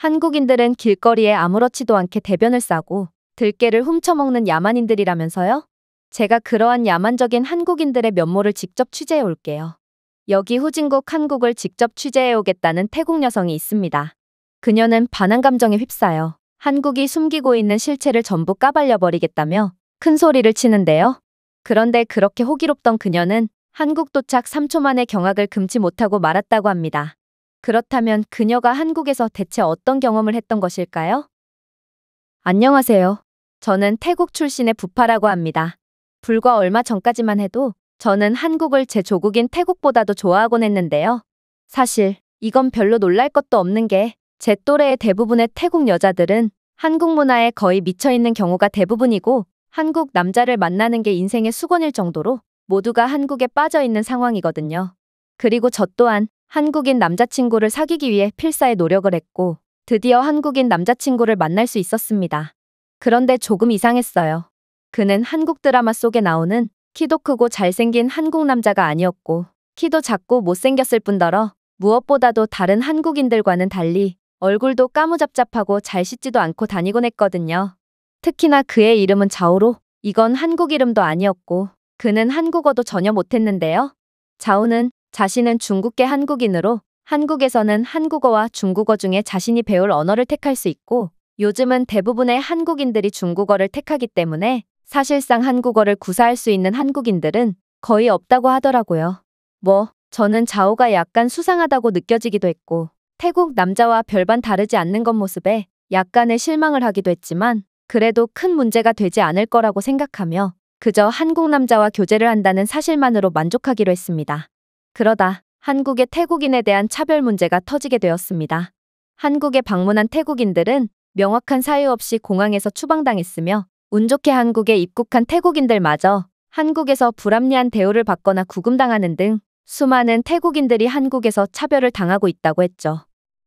한국인들은 길거리에 아무렇지도 않게 대변을 싸고 들깨를 훔쳐먹는 야만인들이라면서요? 제가 그러한 야만적인 한국인들의 면모를 직접 취재해 올게요. 여기 후진국 한국을 직접 취재해 오겠다는 태국 여성이 있습니다. 그녀는 반한 감정에 휩싸여 한국이 숨기고 있는 실체를 전부 까발려버리겠다며 큰 소리를 치는데요. 그런데 그렇게 호기롭던 그녀는 한국 도착 3초 만에 경악을 금치 못하고 말았다고 합니다. 그렇다면 그녀가 한국에서 대체 어떤 경험을 했던 것일까요? 안녕하세요. 저는 태국 출신의 부파라고 합니다. 불과 얼마 전까지만 해도 저는 한국을 제 조국인 태국보다도 좋아하곤 했는데요. 사실 이건 별로 놀랄 것도 없는 게 제 또래의 대부분의 태국 여자들은 한국 문화에 거의 미쳐있는 경우가 대부분이고 한국 남자를 만나는 게 인생의 수건일 정도로 모두가 한국에 빠져있는 상황이거든요. 그리고 저 또한 한국인 남자친구를 사귀기 위해 필사의 노력을 했고 드디어 한국인 남자친구를 만날 수 있었습니다. 그런데 조금 이상했어요. 그는 한국 드라마 속에 나오는 키도 크고 잘생긴 한국 남자가 아니었고 키도 작고 못생겼을 뿐더러 무엇보다도 다른 한국인들과는 달리 얼굴도 까무잡잡하고 잘 씻지도 않고 다니곤 했거든요. 특히나 그의 이름은 자오로 이건 한국 이름도 아니었고 그는 한국어도 전혀 못했는데요. 자오는 자신은 중국계 한국인으로 한국에서는 한국어와 중국어 중에 자신이 배울 언어를 택할 수 있고 요즘은 대부분의 한국인들이 중국어를 택하기 때문에 사실상 한국어를 구사할 수 있는 한국인들은 거의 없다고 하더라고요. 뭐, 저는 좌우가 약간 수상하다고 느껴지기도 했고 태국 남자와 별반 다르지 않는 것 모습에 약간의 실망을 하기도 했지만 그래도 큰 문제가 되지 않을 거라고 생각하며 그저 한국 남자와 교제를 한다는 사실만으로 만족하기로 했습니다. 그러다 한국의 태국인에 대한 차별 문제가 터지게 되었습니다. 한국에 방문한 태국인들은 명확한 사유 없이 공항에서 추방당했으며 운 좋게 한국에 입국한 태국인들마저 한국에서 불합리한 대우를 받거나 구금당하는 등 수많은 태국인들이 한국에서 차별을 당하고 있다고 했죠.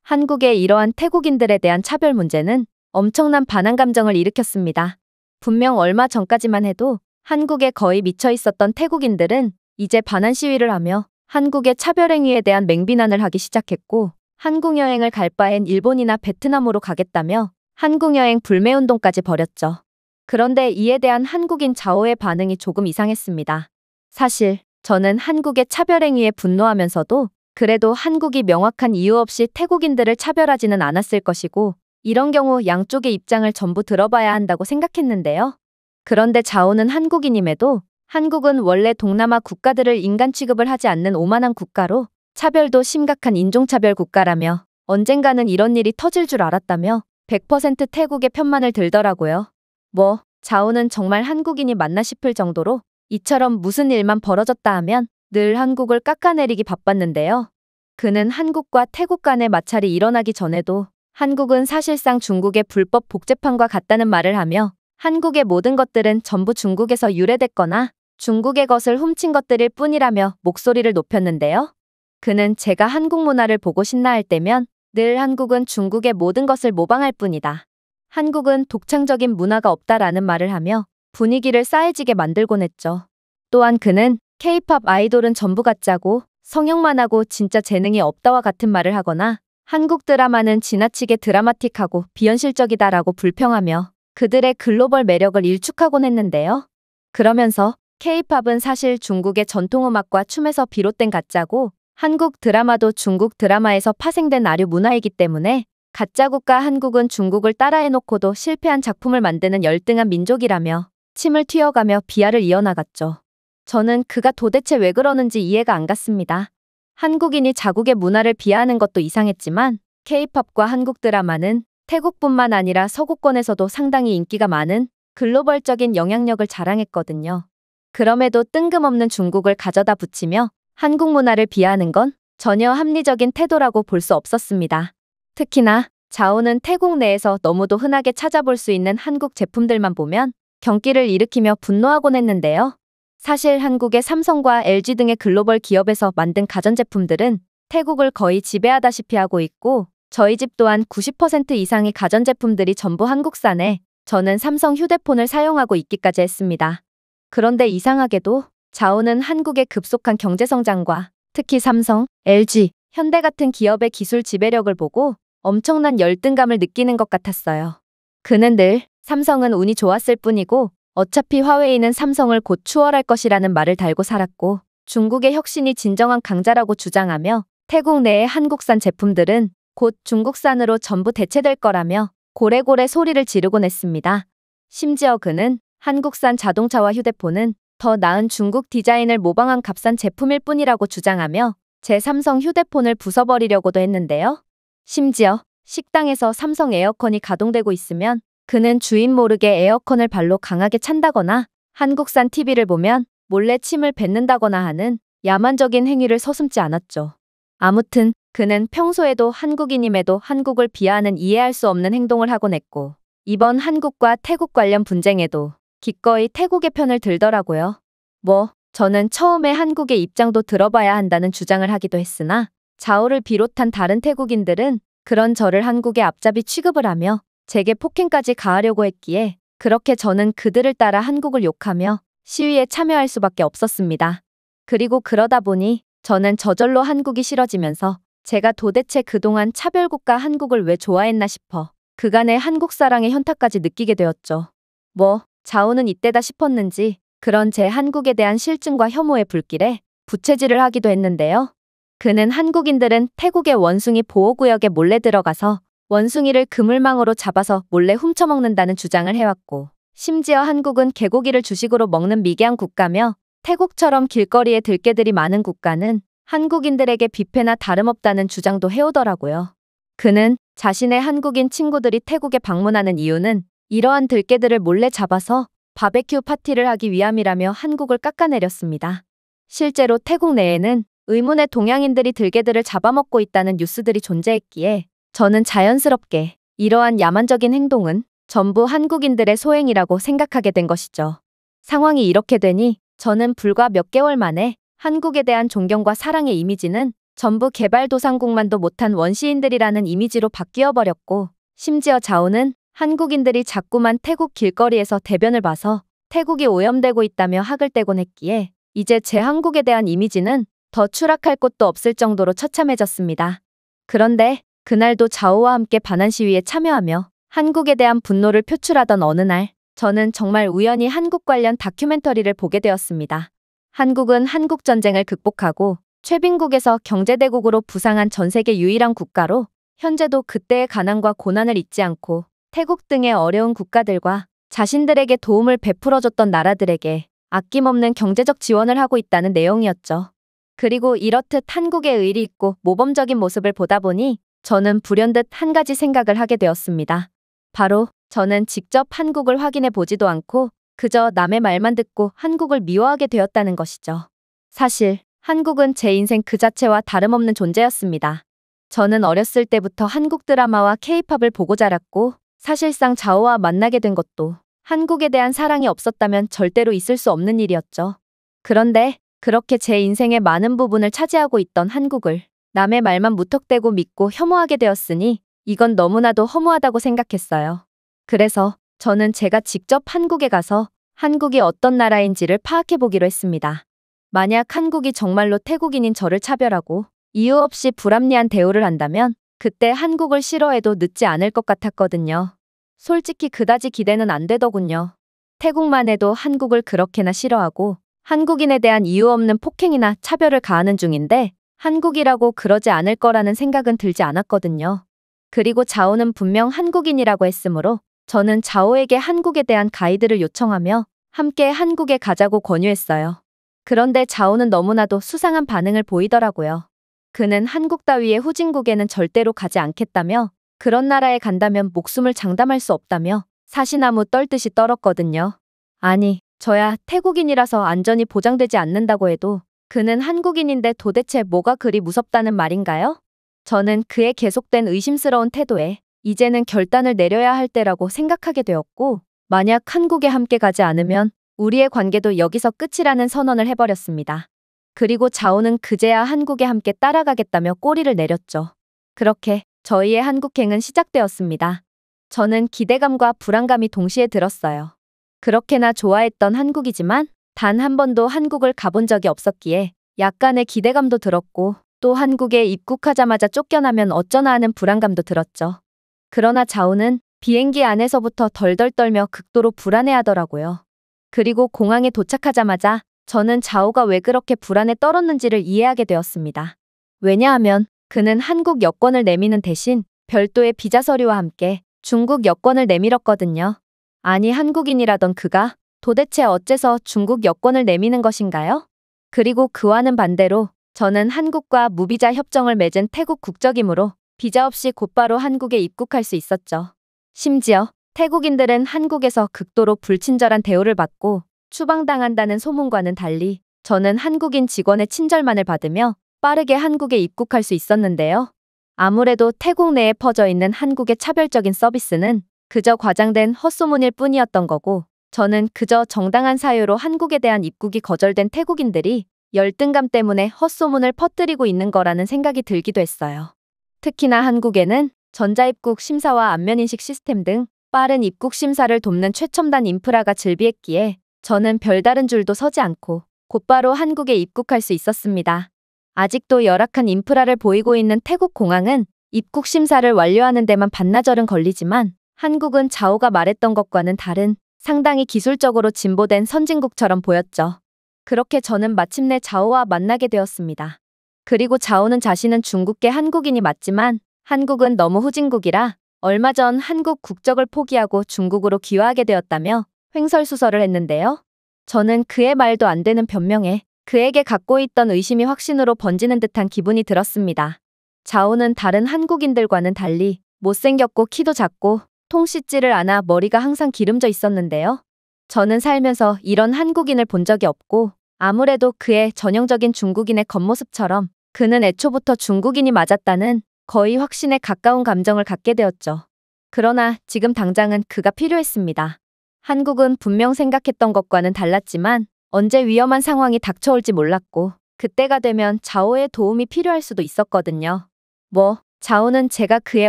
한국의 이러한 태국인들에 대한 차별 문제는 엄청난 반항 감정을 일으켰습니다. 분명 얼마 전까지만 해도 한국에 거의 미쳐 있었던 태국인들은 이제 반한 시위를 하며 한국의 차별행위에 대한 맹비난을 하기 시작했고 한국 여행을 갈 바엔 일본이나 베트남으로 가겠다며 한국 여행 불매운동까지 벌였죠. 그런데 이에 대한 한국인 좌우의 반응이 조금 이상했습니다. 사실 저는 한국의 차별행위에 분노하면서도 그래도 한국이 명확한 이유 없이 태국인들을 차별하지는 않았을 것이고 이런 경우 양쪽의 입장을 전부 들어봐야 한다고 생각했는데요. 그런데 자오는 한국인임에도 한국은 원래 동남아 국가들을 인간 취급을 하지 않는 오만한 국가로 차별도 심각한 인종차별 국가라며 언젠가는 이런 일이 터질 줄 알았다며 100% 태국의 편만을 들더라고요. 뭐, 자우는 정말 한국인이 맞나 싶을 정도로 이처럼 무슨 일만 벌어졌다 하면 늘 한국을 깎아내리기 바빴는데요. 그는 한국과 태국 간의 마찰이 일어나기 전에도 한국은 사실상 중국의 불법 복제판과 같다는 말을 하며 한국의 모든 것들은 전부 중국에서 유래됐거나 중국의 것을 훔친 것들일 뿐이라며 목소리를 높였는데요. 그는 제가 한국 문화를 보고 신나할 때면 늘 한국은 중국의 모든 것을 모방할 뿐이다. 한국은 독창적인 문화가 없다라는 말을 하며 분위기를 싸해지게 만들곤 했죠. 또한 그는 케이팝 아이돌은 전부 가짜고 성형만 하고 진짜 재능이 없다와 같은 말을 하거나 한국 드라마는 지나치게 드라마틱하고 비현실적이다라고 불평하며 그들의 글로벌 매력을 일축하곤 했는데요. 그러면서 케이팝은 사실 중국의 전통음악과 춤에서 비롯된 가짜고 한국 드라마도 중국 드라마에서 파생된 아류 문화이기 때문에 가짜국가 한국은 중국을 따라해놓고도 실패한 작품을 만드는 열등한 민족이라며 침을 튀어가며 비하를 이어나갔죠. 저는 그가 도대체 왜 그러는지 이해가 안 갔습니다. 한국인이 자국의 문화를 비하하는 것도 이상했지만 케이팝과 한국 드라마는 태국뿐만 아니라 서구권에서도 상당히 인기가 많은 글로벌적인 영향력을 자랑했거든요. 그럼에도 뜬금없는 중국을 가져다 붙이며 한국 문화를 비하하는 건 전혀 합리적인 태도라고 볼 수 없었습니다. 특히나 자오는 태국 내에서 너무도 흔하게 찾아볼 수 있는 한국 제품들만 보면 경기를 일으키며 분노하곤 했는데요. 사실 한국의 삼성과 LG 등의 글로벌 기업에서 만든 가전제품들은 태국을 거의 지배하다시피 하고 있고 저희 집 또한 90% 이상의 가전제품들이 전부 한국산에 저는 삼성 휴대폰을 사용하고 있기까지 했습니다. 그런데 이상하게도 자오는 한국의 급속한 경제성장과 특히 삼성, LG, 현대 같은 기업의 기술 지배력을 보고 엄청난 열등감을 느끼는 것 같았어요. 그는 늘 삼성은 운이 좋았을 뿐이고 어차피 화웨이는 삼성을 곧 추월할 것이라는 말을 달고 살았고 중국의 혁신이 진정한 강자라고 주장하며 태국 내의 한국산 제품들은 곧 중국산으로 전부 대체될 거라며 고래고래 소리를 지르곤 했습니다. 심지어 그는 한국산 자동차와 휴대폰은 더 나은 중국 디자인을 모방한 값싼 제품일 뿐이라고 주장하며 제삼성 휴대폰을 부숴버리려고도 했는데요. 심지어 식당에서 삼성 에어컨이 가동되고 있으면 그는 주인 모르게 에어컨을 발로 강하게 찬다거나 한국산 TV를 보면 몰래 침을 뱉는다거나 하는 야만적인 행위를 서슴지 않았죠. 아무튼 그는 평소에도 한국인임에도 한국을 비하하는 이해할 수 없는 행동을 하곤 했고 이번 한국과 태국 관련 분쟁에도 기꺼이 태국의 편을 들더라고요. 뭐, 저는 처음에 한국의 입장도 들어봐야 한다는 주장을 하기도 했으나 자오를 비롯한 다른 태국인들은 그런 저를 한국의 앞잡이 취급을 하며 제게 폭행까지 가하려고 했기에 그렇게 저는 그들을 따라 한국을 욕하며 시위에 참여할 수밖에 없었습니다. 그리고 그러다 보니 저는 저절로 한국이 싫어지면서 제가 도대체 그동안 차별국가 한국을 왜 좋아했나 싶어 그간의 한국 사랑의 현타까지 느끼게 되었죠. 뭐 자오는 이때다 싶었는지 그런 제 한국에 대한 실증과 혐오의 불길에 부채질을 하기도 했는데요. 그는 한국인들은 태국의 원숭이 보호구역에 몰래 들어가서 원숭이를 그물망으로 잡아서 몰래 훔쳐먹는다는 주장을 해왔고 심지어 한국은 개고기를 주식으로 먹는 미개한 국가며 태국처럼 길거리에 들깨들이 많은 국가는 한국인들에게 뷔페나 다름없다는 주장도 해오더라고요. 그는 자신의 한국인 친구들이 태국에 방문하는 이유는 이러한 들깨들을 몰래 잡아서 바베큐 파티를 하기 위함이라며 한국을 깎아내렸습니다. 실제로 태국 내에는 의문의 동양인들이 들개들을 잡아먹고 있다는 뉴스들이 존재했기에 저는 자연스럽게 이러한 야만적인 행동은 전부 한국인들의 소행이라고 생각하게 된 것이죠. 상황이 이렇게 되니 저는 불과 몇 개월 만에 한국에 대한 존경과 사랑의 이미지는 전부 개발도상국만도 못한 원시인들이라는 이미지로 바뀌어 버렸고 심지어 자우는 한국인들이 자꾸만 태국 길거리에서 대변을 봐서 태국이 오염되고 있다며 학을 떼곤 했기에 이제 제 한국에 대한 이미지는 더 추락할 곳도 없을 정도로 처참해졌습니다. 그런데 그날도 좌우와 함께 반환 시위에 참여하며 한국에 대한 분노를 표출하던 어느 날 저는 정말 우연히 한국 관련 다큐멘터리를 보게 되었습니다. 한국은 한국 전쟁을 극복하고 최빈국에서 경제대국으로 부상한 전 세계 유일한 국가로 현재도 그때의 가난과 고난을 잊지 않고 태국 등의 어려운 국가들과 자신들에게 도움을 베풀어줬던 나라들에게 아낌없는 경제적 지원을 하고 있다는 내용이었죠. 그리고 이렇듯 한국의 의리 있고 모범적인 모습을 보다 보니 저는 불현듯 한 가지 생각을 하게 되었습니다. 바로 저는 직접 한국을 확인해 보지도 않고 그저 남의 말만 듣고 한국을 미워하게 되었다는 것이죠. 사실 한국은 제 인생 그 자체와 다름없는 존재였습니다. 저는 어렸을 때부터 한국 드라마와 케이팝을 보고 자랐고 사실상 자오와 만나게 된 것도 한국에 대한 사랑이 없었다면 절대로 있을 수 없는 일이었죠. 그런데 그렇게 제 인생의 많은 부분을 차지하고 있던 한국을 남의 말만 무턱대고 믿고 혐오하게 되었으니 이건 너무나도 허무하다고 생각했어요. 그래서 저는 제가 직접 한국에 가서 한국이 어떤 나라인지를 파악해보기로 했습니다. 만약 한국이 정말로 태국인인 저를 차별하고 이유 없이 불합리한 대우를 한다면 그때 한국을 싫어해도 늦지 않을 것 같았거든요. 솔직히 그다지 기대는 안 되더군요. 태국만 해도 한국을 그렇게나 싫어하고 한국인에 대한 이유 없는 폭행이나 차별을 가하는 중인데 한국이라고 그러지 않을 거라는 생각은 들지 않았거든요. 그리고 자오는 분명 한국인이라고 했으므로 저는 자오에게 한국에 대한 가이드를 요청하며 함께 한국에 가자고 권유했어요. 그런데 자오는 너무나도 수상한 반응을 보이더라고요. 그는 한국 따위의 후진국에는 절대로 가지 않겠다며 그런 나라에 간다면 목숨을 장담할 수 없다며 사시나무 떨듯이 떨었거든요. 아니, 저야 태국인이라서 안전이 보장되지 않는다고 해도 그는 한국인인데 도대체 뭐가 그리 무섭다는 말인가요? 저는 그의 계속된 의심스러운 태도에 이제는 결단을 내려야 할 때라고 생각하게 되었고 만약 한국에 함께 가지 않으면 우리의 관계도 여기서 끝이라는 선언을 해버렸습니다. 그리고 자오는 그제야 한국에 함께 따라가겠다며 꼬리를 내렸죠. 그렇게 저희의 한국행은 시작되었습니다. 저는 기대감과 불안감이 동시에 들었어요. 그렇게나 좋아했던 한국이지만 단 한 번도 한국을 가본 적이 없었기에 약간의 기대감도 들었고 또 한국에 입국하자마자 쫓겨나면 어쩌나 하는 불안감도 들었죠. 그러나 자오는 비행기 안에서부터 덜덜 떨며 극도로 불안해하더라고요. 그리고 공항에 도착하자마자 저는 좌우가왜 그렇게 불안에 떨었는지를 이해하게 되었습니다. 왜냐하면 그는 한국 여권을 내미는 대신 별도의 비자 서류와 함께 중국 여권을 내밀었거든요. 아니 한국인이라던 그가 도대체 어째서 중국 여권을 내미는 것인가요? 그리고 그와는 반대로 저는 한국과 무비자 협정을 맺은 태국 국적이므로 비자 없이 곧바로 한국에 입국할 수 있었죠. 심지어 태국인들은 한국에서 극도로 불친절한 대우를 받고 추방당한다는 소문과는 달리 저는 한국인 직원의 친절만을 받으며 빠르게 한국에 입국할 수 있었는데요. 아무래도 태국 내에 퍼져 있는 한국의 차별적인 서비스는 그저 과장된 헛소문일 뿐이었던 거고 저는 그저 정당한 사유로 한국에 대한 입국이 거절된 태국인들이 열등감 때문에 헛소문을 퍼뜨리고 있는 거라는 생각이 들기도 했어요. 특히나 한국에는 전자입국 심사와 안면인식 시스템 등 빠른 입국 심사를 돕는 최첨단 인프라가 즐비했기에 저는 별다른 줄도 서지 않고 곧바로 한국에 입국할 수 있었습니다. 아직도 열악한 인프라를 보이고 있는 태국 공항은 입국 심사를 완료하는 데만 반나절은 걸리지만 한국은 자오가 말했던 것과는 다른 상당히 기술적으로 진보된 선진국처럼 보였죠. 그렇게 저는 마침내 자오와 만나게 되었습니다. 그리고 자오는 자신은 중국계 한국인이 맞지만 한국은 너무 후진국이라 얼마 전 한국 국적을 포기하고 중국으로 귀화하게 되었다며 횡설수설을 했는데요. 저는 그의 말도 안 되는 변명에 그에게 갖고 있던 의심이 확신으로 번지는 듯한 기분이 들었습니다. 자오는 다른 한국인들과는 달리 못생겼고 키도 작고 통씻지를 않아 머리가 항상 기름져 있었는데요. 저는 살면서 이런 한국인을 본 적이 없고 아무래도 그의 전형적인 중국인의 겉모습처럼 그는 애초부터 중국인이 맞았다는 거의 확신에 가까운 감정을 갖게 되었죠. 그러나 지금 당장은 그가 필요했습니다. 한국은 분명 생각했던 것과는 달랐지만 언제 위험한 상황이 닥쳐올지 몰랐고 그때가 되면 자오의 도움이 필요할 수도 있었거든요. 뭐 자오는 제가 그의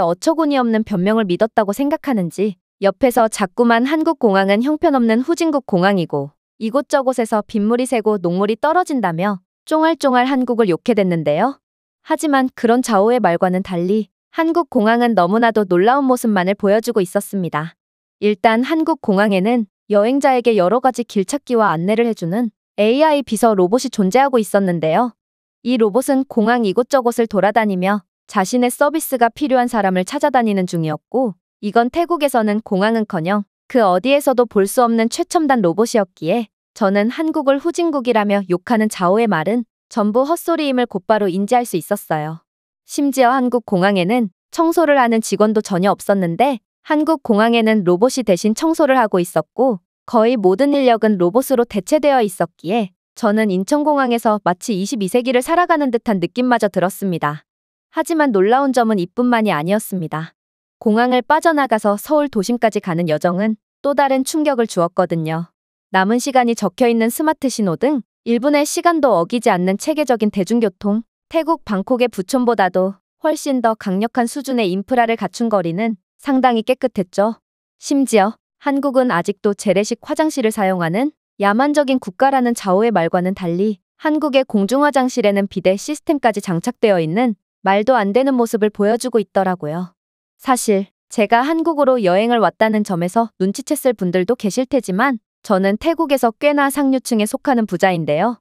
어처구니없는 변명을 믿었다고 생각하는지 옆에서 자꾸만 한국공항은 형편없는 후진국 공항이고 이곳저곳에서 빗물이 새고 녹물이 떨어진다며 쫑알쫑알 한국을 욕해 댔는데요. 하지만 그런 자오의 말과는 달리 한국공항은 너무나도 놀라운 모습만을 보여주고 있었습니다. 일단 한국 공항에는 여행자에게 여러 가지 길찾기와 안내를 해주는 AI 비서 로봇이 존재하고 있었는데요. 이 로봇은 공항 이곳저곳을 돌아다니며 자신의 서비스가 필요한 사람을 찾아다니는 중이었고 이건 태국에서는 공항은커녕 그 어디에서도 볼 수 없는 최첨단 로봇이었기에 저는 한국을 후진국이라며 욕하는 자오의 말은 전부 헛소리임을 곧바로 인지할 수 있었어요. 심지어 한국 공항에는 청소를 하는 직원도 전혀 없었는데 한국 공항에는 로봇이 대신 청소를 하고 있었고 거의 모든 인력은 로봇으로 대체되어 있었기에 저는 인천공항에서 마치 22세기를 살아가는 듯한 느낌마저 들었습니다. 하지만 놀라운 점은 이뿐만이 아니었습니다. 공항을 빠져나가서 서울 도심까지 가는 여정은 또 다른 충격을 주었거든요. 남은 시간이 적혀있는 스마트 신호등, 1분의 시간도 어기지 않는 체계적인 대중교통, 태국 방콕의 부촌보다도 훨씬 더 강력한 수준의 인프라를 갖춘 거리는 상당히 깨끗했죠. 심지어 한국은 아직도 재래식 화장실을 사용하는 야만적인 국가라는 좌우의 말과는 달리 한국의 공중화장실에는 비대 시스템까지 장착되어 있는 말도 안 되는 모습을 보여주고 있더라고요. 사실 제가 한국으로 여행을 왔다는 점에서 눈치챘을 분들도 계실 테지만 저는 태국에서 꽤나 상류층에 속하는 부자인데요.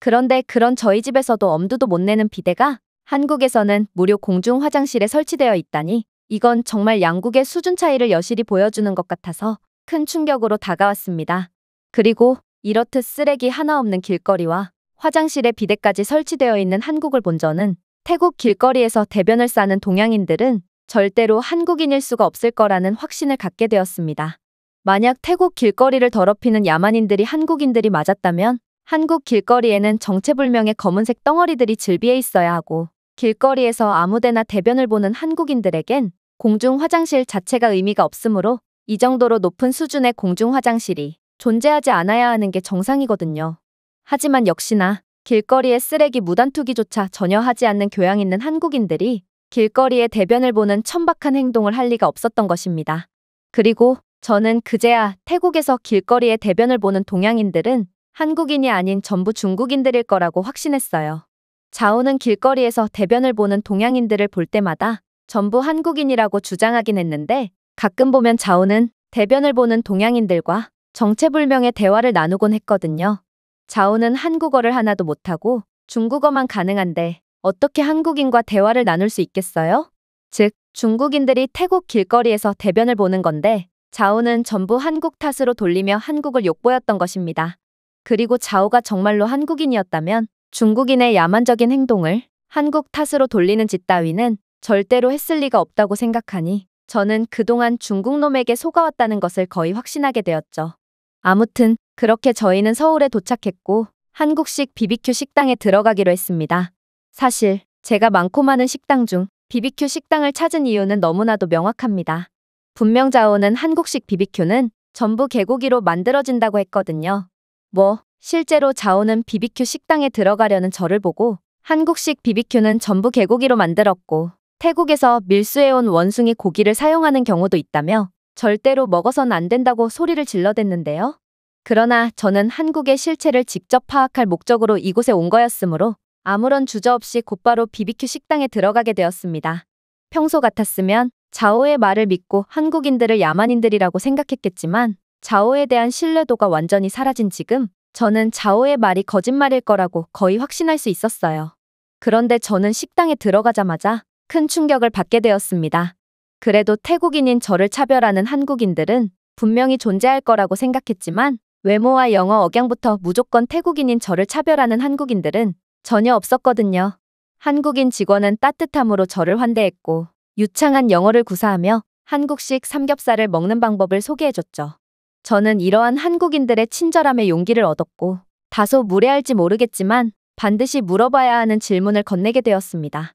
그런데 그런 저희 집에서도 엄두도 못 내는 비대가 한국에서는 무료 공중 화장실에 설치되어 있다니 이건 정말 양국의 수준 차이를 여실히 보여주는 것 같아서 큰 충격으로 다가왔습니다. 그리고 이렇듯 쓰레기 하나 없는 길거리와 화장실에 비데까지 설치되어 있는 한국을 본 저는 태국 길거리에서 대변을 싸는 동양인들은 절대로 한국인일 수가 없을 거라는 확신을 갖게 되었습니다. 만약 태국 길거리를 더럽히는 야만인들이 한국인들이 맞았다면 한국 길거리에는 정체불명의 검은색 덩어리들이 즐비해 있어야 하고 길거리에서 아무데나 대변을 보는 한국인들에겐 공중 화장실 자체가 의미가 없으므로 이 정도로 높은 수준의 공중 화장실이 존재하지 않아야 하는 게 정상이거든요. 하지만 역시나 길거리에 쓰레기 무단투기조차 전혀 하지 않는 교양 있는 한국인들이 길거리에 대변을 보는 천박한 행동을 할 리가 없었던 것입니다. 그리고 저는 그제야 태국에서 길거리에 대변을 보는 동양인들은 한국인이 아닌 전부 중국인들일 거라고 확신했어요. 자오는 길거리에서 대변을 보는 동양인들을 볼 때마다 전부 한국인이라고 주장하긴 했는데 가끔 보면 자오는 대변을 보는 동양인들과 정체불명의 대화를 나누곤 했거든요. 자오는 한국어를 하나도 못하고 중국어만 가능한데 어떻게 한국인과 대화를 나눌 수 있겠어요? 즉, 중국인들이 태국 길거리에서 대변을 보는 건데 자오는 전부 한국 탓으로 돌리며 한국을 욕보였던 것입니다. 그리고 자오가 정말로 한국인이었다면 중국인의 야만적인 행동을 한국 탓으로 돌리는 짓 따위는 절대로 했을 리가 없다고 생각하니 저는 그동안 중국놈에게 속아왔다는 것을 거의 확신하게 되었죠. 아무튼 그렇게 저희는 서울에 도착했고 한국식 BBQ 식당에 들어가기로 했습니다. 사실 제가 많고 많은 식당 중 BBQ 식당을 찾은 이유는 너무나도 명확합니다. 분명자오는 한국식 BBQ는 전부 개고기로 만들어진다고 했거든요. 뭐 실제로 자오는 BBQ 식당에 들어가려는 저를 보고 한국식 BBQ는 전부 개고기로 만들었고 태국에서 밀수해온 원숭이 고기를 사용하는 경우도 있다며 절대로 먹어선 안 된다고 소리를 질러댔는데요. 그러나 저는 한국의 실체를 직접 파악할 목적으로 이곳에 온 거였으므로 아무런 주저 없이 곧바로 BBQ 식당에 들어가게 되었습니다. 평소 같았으면 자오의 말을 믿고 한국인들을 야만인들이라고 생각했겠지만 자오에 대한 신뢰도가 완전히 사라진 지금 저는 자오의 말이 거짓말일 거라고 거의 확신할 수 있었어요. 그런데 저는 식당에 들어가자마자 큰 충격을 받게 되었습니다. 그래도 태국인인 저를 차별하는 한국인들은 분명히 존재할 거라고 생각했지만 외모와 영어 억양부터 무조건 태국인인 저를 차별하는 한국인들은 전혀 없었거든요. 한국인 직원은 따뜻함으로 저를 환대했고 유창한 영어를 구사하며 한국식 삼겹살을 먹는 방법을 소개해줬죠. 저는 이러한 한국인들의 친절함에 용기를 얻었고 다소 무례할지 모르겠지만 반드시 물어봐야 하는 질문을 건네게 되었습니다.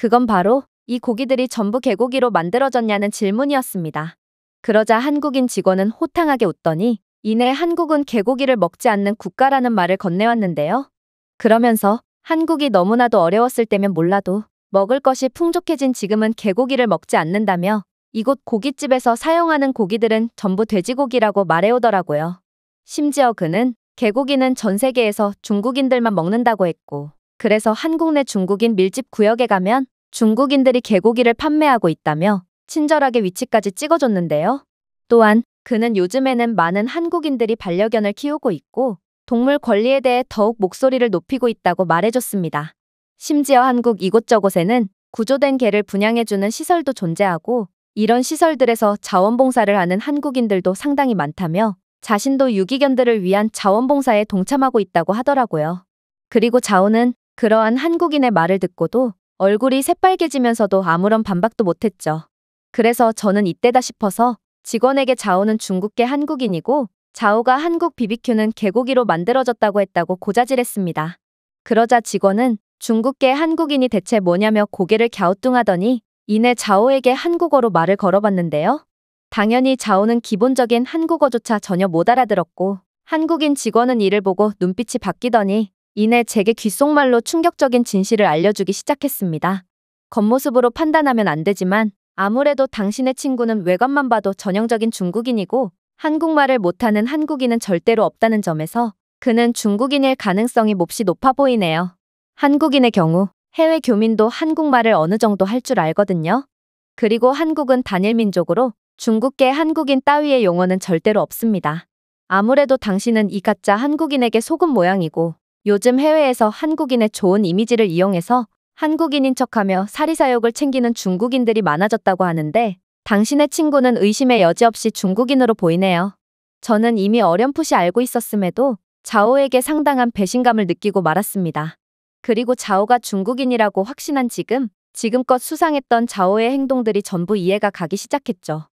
그건 바로 이 고기들이 전부 개고기로 만들어졌냐는 질문이었습니다. 그러자 한국인 직원은 호탕하게 웃더니 이내 한국은 개고기를 먹지 않는 국가라는 말을 건네왔는데요. 그러면서 한국이 너무나도 어려웠을 때면 몰라도 먹을 것이 풍족해진 지금은 개고기를 먹지 않는다며 이곳 고깃집에서 사용하는 고기들은 전부 돼지고기라고 말해오더라고요. 심지어 그는 개고기는 전 세계에서 중국인들만 먹는다고 했고 그래서 한국 내 중국인 밀집 구역에 가면 중국인들이 개고기를 판매하고 있다며 친절하게 위치까지 찍어줬는데요. 또한 그는 요즘에는 많은 한국인들이 반려견을 키우고 있고 동물 권리에 대해 더욱 목소리를 높이고 있다고 말해줬습니다. 심지어 한국 이곳저곳에는 구조된 개를 분양해주는 시설도 존재하고 이런 시설들에서 자원봉사를 하는 한국인들도 상당히 많다며 자신도 유기견들을 위한 자원봉사에 동참하고 있다고 하더라고요. 그리고 자원은 그러한 한국인의 말을 듣고도 얼굴이 새빨개지면서도 아무런 반박도 못했죠. 그래서 저는 이때다 싶어서 직원에게 자오는 중국계 한국인이고 자오가 한국 BBQ는 개고기로 만들어졌다고 했다고 고자질했습니다. 그러자 직원은 중국계 한국인이 대체 뭐냐며 고개를 갸우뚱하더니 이내 자오에게 한국어로 말을 걸어봤는데요. 당연히 자오는 기본적인 한국어조차 전혀 못 알아들었고 한국인 직원은 이를 보고 눈빛이 바뀌더니 이내 제게 귓속말로 충격적인 진실을 알려주기 시작했습니다. 겉모습으로 판단하면 안 되지만 아무래도 당신의 친구는 외관만 봐도 전형적인 중국인이고 한국말을 못하는 한국인은 절대로 없다는 점에서 그는 중국인일 가능성이 몹시 높아 보이네요. 한국인의 경우 해외 교민도 한국말을 어느 정도 할 줄 알거든요. 그리고 한국은 단일 민족으로 중국계 한국인 따위의 용어는 절대로 없습니다. 아무래도 당신은 이 가짜 한국인에게 속은 모양이고 요즘 해외에서 한국인의 좋은 이미지를 이용해서 한국인인 척하며 사리사욕을 챙기는 중국인들이 많아졌다고 하는데 당신의 친구는 의심의 여지 없이 중국인으로 보이네요. 저는 이미 어렴풋이 알고 있었음에도 자오에게 상당한 배신감을 느끼고 말았습니다. 그리고 자오가 중국인이라고 확신한 지금 지금껏 수상했던 자오의 행동들이 전부 이해가 가기 시작했죠.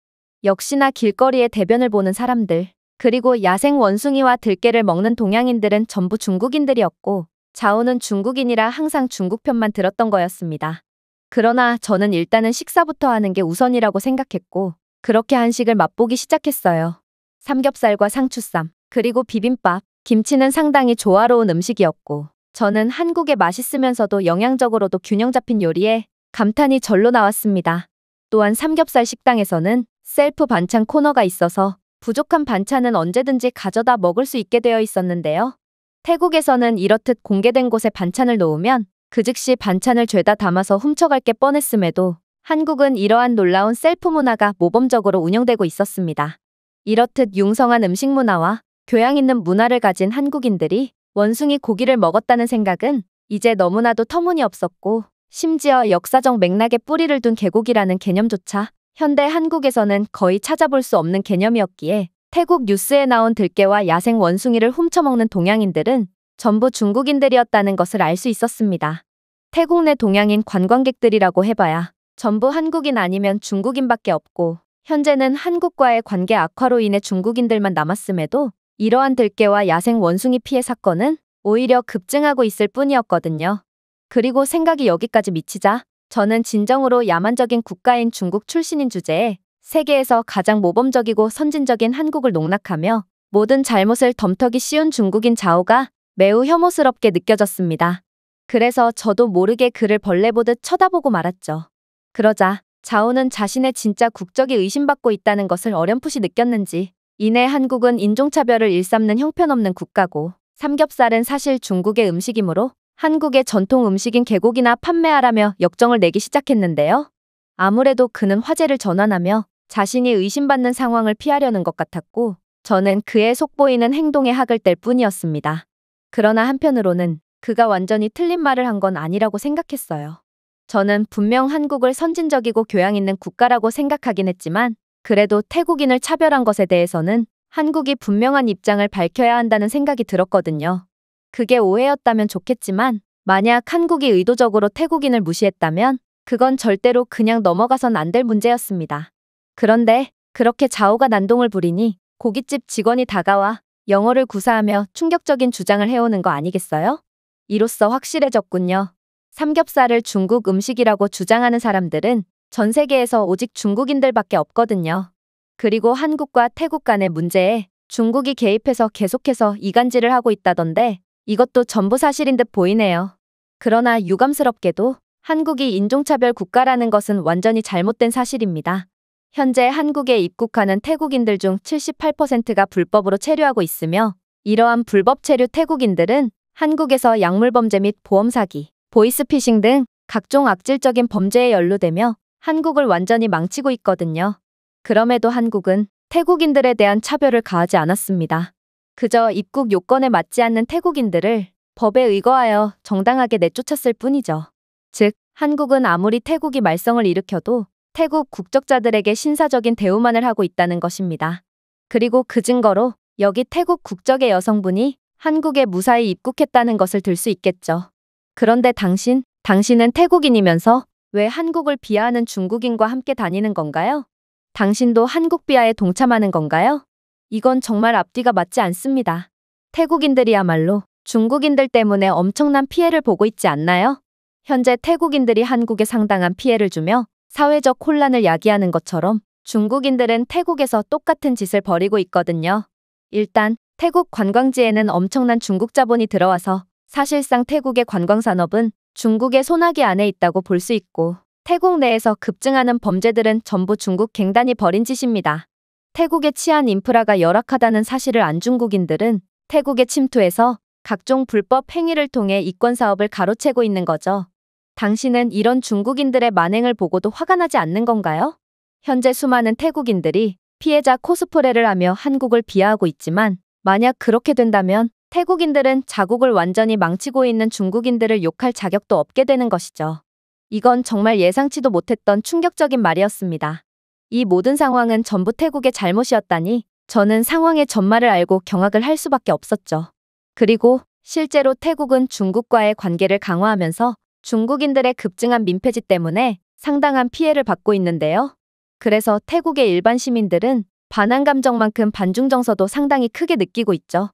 역시나 길거리에 대변을 보는 사람들. 그리고 야생 원숭이와 들깨를 먹는 동양인들은 전부 중국인들이었고 자오는 중국인이라 항상 중국편만 들었던 거였습니다. 그러나 저는 일단은 식사부터 하는 게 우선이라고 생각했고 그렇게 한식을 맛보기 시작했어요. 삼겹살과 상추쌈, 그리고 비빔밥, 김치는 상당히 조화로운 음식이었고 저는 한국의 맛있으면서도 영양적으로도 균형 잡힌 요리에 감탄이 절로 나왔습니다. 또한 삼겹살 식당에서는 셀프 반찬 코너가 있어서 부족한 반찬은 언제든지 가져다 먹을 수 있게 되어 있었는데요. 태국에서는 이렇듯 공개된 곳에 반찬을 놓으면 그 즉시 반찬을 죄다 담아서 훔쳐갈 게 뻔했음에도 한국은 이러한 놀라운 셀프 문화가 모범적으로 운영되고 있었습니다. 이렇듯 융성한 음식 문화와 교양 있는 문화를 가진 한국인들이 원숭이 고기를 먹었다는 생각은 이제 너무나도 터무니없었고 심지어 역사적 맥락에 뿌리를 둔 계곡이라는 개념조차 현대 한국에서는 거의 찾아볼 수 없는 개념이었기에 태국 뉴스에 나온 들깨와 야생 원숭이를 훔쳐먹는 동양인들은 전부 중국인들이었다는 것을 알 수 있었습니다. 태국 내 동양인 관광객들이라고 해봐야 전부 한국인 아니면 중국인밖에 없고 현재는 한국과의 관계 악화로 인해 중국인들만 남았음에도 이러한 들깨와 야생 원숭이 피해 사건은 오히려 급증하고 있을 뿐이었거든요. 그리고 생각이 여기까지 미치자 저는 진정으로 야만적인 국가인 중국 출신인 주제에 세계에서 가장 모범적이고 선진적인 한국을 농락하며 모든 잘못을 덤터기 쉬운 중국인 자오가 매우 혐오스럽게 느껴졌습니다. 그래서 저도 모르게 그를 벌레 보듯 쳐다보고 말았죠. 그러자 자오는 자신의 진짜 국적이 의심받고 있다는 것을 어렴풋이 느꼈는지 이내 한국은 인종차별을 일삼는 형편없는 국가고 삼겹살은 사실 중국의 음식이므로 한국의 전통 음식인 개고기나 판매하라며 역정을 내기 시작했는데요. 아무래도 그는 화제를 전환하며 자신이 의심받는 상황을 피하려는 것 같았고 저는 그의 속보이는 행동에 학을 뗄 뿐이었습니다. 그러나 한편으로는 그가 완전히 틀린 말을 한 건 아니라고 생각했어요. 저는 분명 한국을 선진적이고 교양 있는 국가라고 생각하긴 했지만 그래도 태국인을 차별한 것에 대해서는 한국이 분명한 입장을 밝혀야 한다는 생각이 들었거든요. 그게 오해였다면 좋겠지만 만약 한국이 의도적으로 태국인을 무시했다면 그건 절대로 그냥 넘어가선 안 될 문제였습니다. 그런데 그렇게 좌우가 난동을 부리니 고깃집 직원이 다가와 영어를 구사하며 충격적인 주장을 해오는 거 아니겠어요? 이로써 확실해졌군요. 삼겹살을 중국 음식이라고 주장하는 사람들은 전 세계에서 오직 중국인들밖에 없거든요. 그리고 한국과 태국 간의 문제에 중국이 개입해서 계속해서 이간질을 하고 있다던데 이것도 전부 사실인 듯 보이네요. 그러나 유감스럽게도 한국이 인종차별 국가라는 것은 완전히 잘못된 사실입니다. 현재 한국에 입국하는 태국인들 중 78%가 불법으로 체류하고 있으며 이러한 불법 체류 태국인들은 한국에서 약물범죄 및 보험사기, 보이스피싱 등 각종 악질적인 범죄에 연루되며 한국을 완전히 망치고 있거든요. 그럼에도 한국은 태국인들에 대한 차별을 가하지 않았습니다. 그저 입국 요건에 맞지 않는 태국인들을 법에 의거하여 정당하게 내쫓았을 뿐이죠. 즉, 한국은 아무리 태국이 말썽을 일으켜도 태국 국적자들에게 신사적인 대우만을 하고 있다는 것입니다. 그리고 그 증거로 여기 태국 국적의 여성분이 한국에 무사히 입국했다는 것을 들 수 있겠죠. 그런데 당신, 당신은 태국인이면서 왜 한국을 비하하는 중국인과 함께 다니는 건가요? 당신도 한국 비하에 동참하는 건가요? 이건 정말 앞뒤가 맞지 않습니다. 태국인들이야말로 중국인들 때문에 엄청난 피해를 보고 있지 않나요? 현재 태국인들이 한국에 상당한 피해를 주며 사회적 혼란을 야기하는 것처럼 중국인들은 태국에서 똑같은 짓을 벌이고 있거든요. 일단 태국 관광지에는 엄청난 중국 자본이 들어와서 사실상 태국의 관광산업은 중국의 소나기 안에 있다고 볼 수 있고 태국 내에서 급증하는 범죄들은 전부 중국 갱단이 벌인 짓입니다. 태국의 치안 인프라가 열악하다는 사실을 안 중국인들은 태국의 침투에서 각종 불법 행위를 통해 이권 사업을 가로채고 있는 거죠. 당신은 이런 중국인들의 만행을 보고도 화가 나지 않는 건가요? 현재 수많은 태국인들이 피해자 코스프레를 하며 한국을 비하하고 있지만 만약 그렇게 된다면 태국인들은 자국을 완전히 망치고 있는 중국인들을 욕할 자격도 없게 되는 것이죠. 이건 정말 예상치도 못했던 충격적인 말이었습니다. 이 모든 상황은 전부 태국의 잘못이었다니 저는 상황의 전말을 알고 경악을 할 수밖에 없었죠. 그리고 실제로 태국은 중국과의 관계를 강화하면서 중국인들의 급증한 민폐지 때문에 상당한 피해를 받고 있는데요. 그래서 태국의 일반 시민들은 반한 감정만큼 반중 정서도 상당히 크게 느끼고 있죠.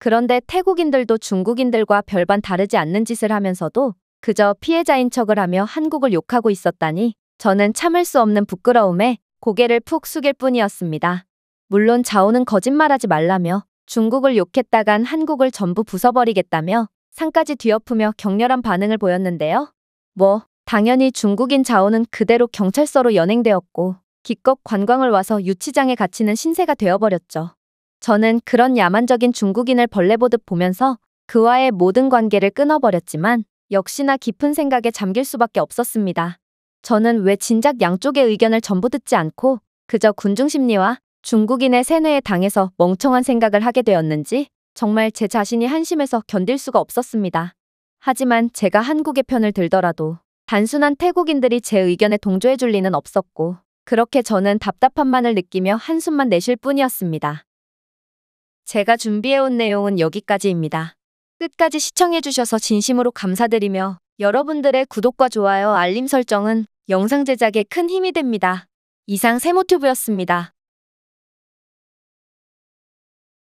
그런데 태국인들도 중국인들과 별반 다르지 않는 짓을 하면서도 그저 피해자인 척을 하며 한국을 욕하고 있었다니 저는 참을 수 없는 부끄러움에 고개를 푹 숙일 뿐이었습니다. 물론 자오는 거짓말하지 말라며 중국을 욕했다간 한국을 전부 부숴버리겠다며 상까지 뒤엎으며 격렬한 반응을 보였는데요. 뭐 당연히 중국인 자오는 그대로 경찰서로 연행되었고 기껏 관광을 와서 유치장에 갇히는 신세가 되어버렸죠. 저는 그런 야만적인 중국인을 벌레보듯 보면서 그와의 모든 관계를 끊어버렸지만 역시나 깊은 생각에 잠길 수밖에 없었습니다. 저는 왜 진작 양쪽의 의견을 전부 듣지 않고 그저 군중 심리와 중국인의 세뇌에 당해서 멍청한 생각을 하게 되었는지 정말 제 자신이 한심해서 견딜 수가 없었습니다. 하지만 제가 한국의 편을 들더라도 단순한 태국인들이 제 의견에 동조해 줄 리는 없었고 그렇게 저는 답답함만을 느끼며 한숨만 내쉴 뿐이었습니다. 제가 준비해온 내용은 여기까지입니다. 끝까지 시청해주셔서 진심으로 감사드리며 여러분들의 구독과 좋아요 알림 설정은 영상 제작에 큰 힘이 됩니다. 이상 세모튜브였습니다.